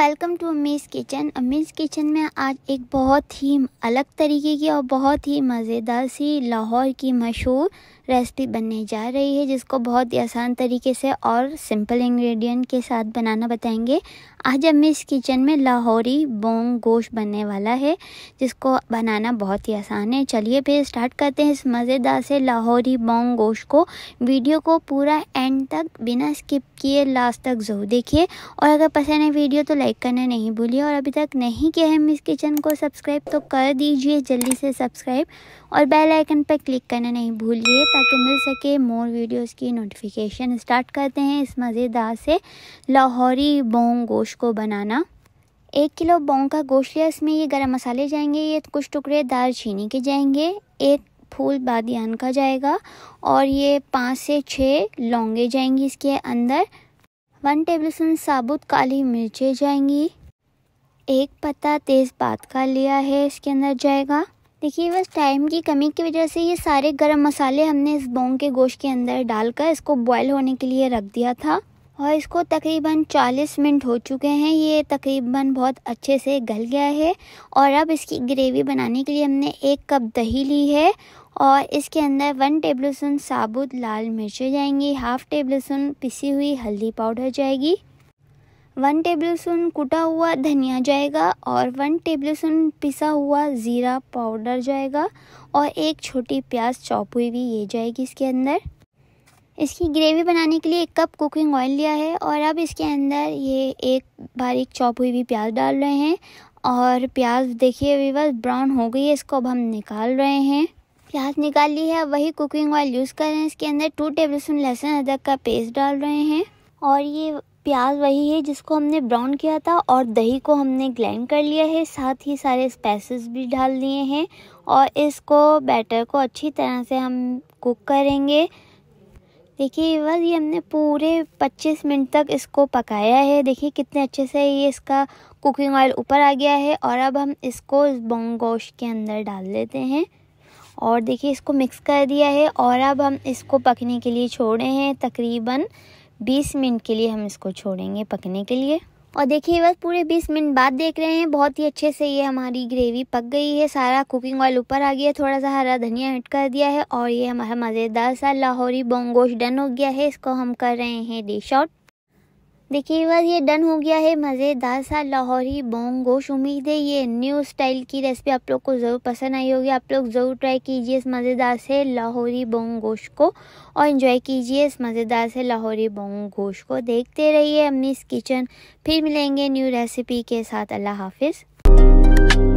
welcome to Amy's kitchen Amy's kitchen में आज एक बहुत ही अलग तरीके की और बहुत ही मज़ेदार सी लाहौर की मशहूर रेसिपी बनने जा रही है जिसको बहुत ही आसान तरीके से और सिंपल इंग्रेडिएंट के साथ बनाना बताएंगे आज अमीज़ किचन में लाहौरी बोंग गोश्त बनने वाला है जिसको बनाना बहुत ही आसान है चलिए फिर स्टार्ट करते हैं इस मज़ेदार से लाहौरी बोंग गोश्त को वीडियो को पूरा एंड तक बिना स्किप किए लास्ट तक ज़रूर देखिए और अगर पसंद है वीडियो तो लाइक लाइक करना नहीं भूलिए और अभी तक नहीं किया है मिस किचन को सब्सक्राइब तो कर दीजिए जल्दी से सब्सक्राइब और बेल आइकन पर क्लिक करना नहीं भूलिए ताकि मिल सके मोर वीडियोस की नोटिफिकेशन स्टार्ट करते हैं इस मज़ेदार से लाहौरी बोंग गोश्त को बनाना एक किलो बोंग का गोश्त लिया इसमें ये गर्म मसाले जाएंगे ये कुछ टुकड़े छीनी के जाएंगे एक फूल बादियान का जाएगा और ये पाँच से छः लौंगे जाएंगी इसके अंदर वन टेबलस्पून साबुत काली मिर्चें जाएंगी एक पत्ता तेज़ पात का लिया है इसके अंदर जाएगा देखिए बस टाइम की कमी की वजह से ये सारे गरम मसाले हमने इस बोंग के गोश्त के अंदर डालकर इसको बॉयल होने के लिए रख दिया था और इसको तकरीबन 40 मिनट हो चुके हैं ये तकरीबन बहुत अच्छे से गल गया है और अब इसकी ग्रेवी बनाने के लिए हमने एक कप दही ली है और इसके अंदर वन टेबल स्पून साबुत लाल मिर्चें जाएंगी हाफ़ टेबल स्पून पिसी हुई हल्दी पाउडर जाएगी वन टेबल स्पून कुटा हुआ धनिया जाएगा और वन टेबल स्पून पिसा हुआ ज़ीरा पाउडर जाएगा और एक छोटी प्याज चॉप हुई भी ये जाएगी इसके अंदर इसकी ग्रेवी बनाने के लिए एक कप कुकिंग ऑयल लिया है और अब इसके अंदर ये एक बारीक चॉप हुई हुई प्याज डाल रहे हैं और प्याज देखिए बस ब्राउन हो गई है इसको अब हम निकाल रहे हैं प्याज निकाल ली है वही कुकिंग ऑयल यूज़ कर रहे हैं इसके अंदर टू टेबल स्पून लहसुन अदरक का पेस्ट डाल रहे हैं और ये प्याज वही है जिसको हमने ब्राउन किया था और दही को हमने ग्लैंड कर लिया है साथ ही सारे स्पाइसेस भी डाल दिए हैं और इसको बैटर को अच्छी तरह से हम कुक करेंगे देखिए बस ये हमने पूरे 25 मिनट तक इसको पकाया है देखिए कितने अच्छे से ये इसका कुकिंग ऑयल ऊपर आ गया है और अब हम इसको इस बोंगोश के अंदर डाल लेते हैं और देखिए इसको मिक्स कर दिया है और अब हम इसको पकने के लिए छोड़े हैं तकरीबन 20 मिनट के लिए हम इसको छोड़ेंगे पकने के लिए और देखिए बस पूरे 20 मिनट बाद देख रहे हैं बहुत ही अच्छे से ये हमारी ग्रेवी पक गई है सारा कुकिंग ऑयल ऊपर आ गया थोड़ा सा हरा धनिया ऐड कर दिया है और ये हमारा मज़ेदार सा लाहौरी बोंगोश डन हो गया है इसको हम कर रहे हैं डिश आउट देखिए बस ये डन हो गया है मज़ेदार सा लाहौरी बोंग गोश उम्मीद है ये न्यू स्टाइल की रेसिपी आप लोग को ज़रूर पसंद आई होगी आप लोग ज़रूर ट्राई कीजिए इस मज़ेदार से लाहौरी बोंग गोश को और इन्जॉय कीजिए इस मज़ेदार से लाहौरी बोंग गोश को देखते रहिए इस किचन फिर मिलेंगे न्यू रेसिपी के साथ अल्लाह हाफिज़